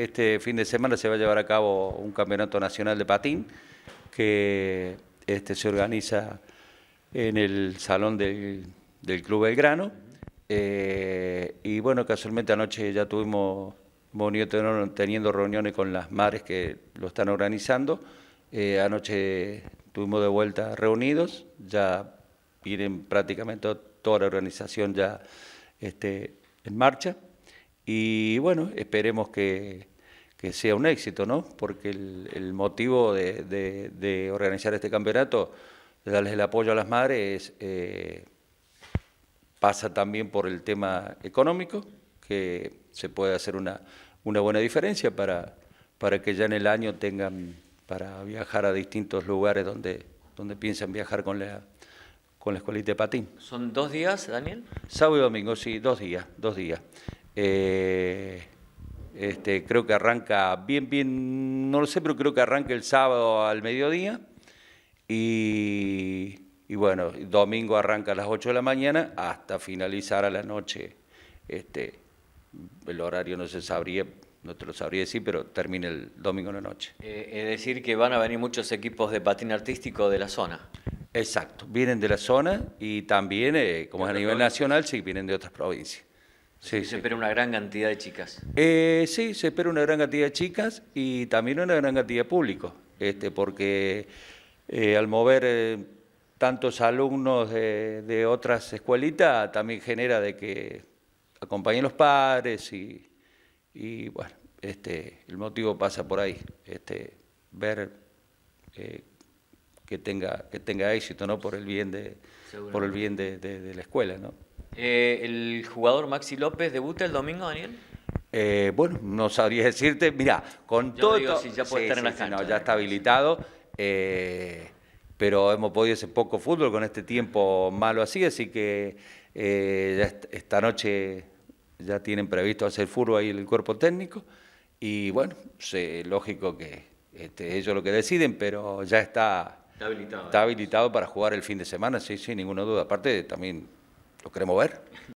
Este fin de semana se va a llevar a cabo un campeonato nacional de patín que este, se organiza en el salón del, Club Belgrano. Eh, y bueno, casualmente anoche ya tuvimos, bonito teniendo reuniones con las madres que lo están organizando. Eh, anoche tuvimos de vuelta reunidos, ya vienen prácticamente toda la organización ya este, en marcha. Y bueno, esperemos que, que sea un éxito, ¿no? Porque el, motivo de, organizar este campeonato, de darles el apoyo a las madres, eh, pasa también por el tema económico, que se puede hacer una, buena diferencia para, para que ya en el año tengan para viajar a distintos lugares donde, donde piensan viajar con la, con la escuelita de patín. ¿Son dos días, Daniel? Sábado y domingo, sí, dos días, dos días. Eh, este, creo que arranca bien, bien, no lo sé, pero creo que arranca el sábado al mediodía. Y, bueno, domingo arranca a las 8 de la mañana hasta finalizar a la noche. Este, el horario no se sabría, no te lo sabría decir, pero termina el domingo en la noche. Eh, es decir, que van a venir muchos equipos de patín artístico de la zona. Exacto, vienen de la zona y también, eh, como es a nivel nacional, sí, vienen de otras provincias. Sí, se espera una gran cantidad de chicas. Eh, sí, se espera una gran cantidad de chicas y también una gran cantidad de público, este, porque eh, al mover eh, tantos alumnos de, otras escuelitas también genera de que acompañen los padres y, bueno, este, el motivo pasa por ahí, este, ver que tenga que tenga éxito, no por el bien de por el bien de la escuela, ¿no? Eh, el jugador Maxi López debuta el domingo, Daniel. Eh, bueno, no sabría decirte. Mira, con todo. ya puede estar en la eh, ya está habilitado. pero hemos podido hacer poco fútbol con este tiempo malo así, así que esta noche ya tienen previsto hacer fútbol ahí el cuerpo técnico. Y bueno, lógico que este, ellos lo que deciden, pero ya está, habilitado, para jugar el fin de semana, sí, sin ninguna duda. Aparte, también ¿Lo queremos ver?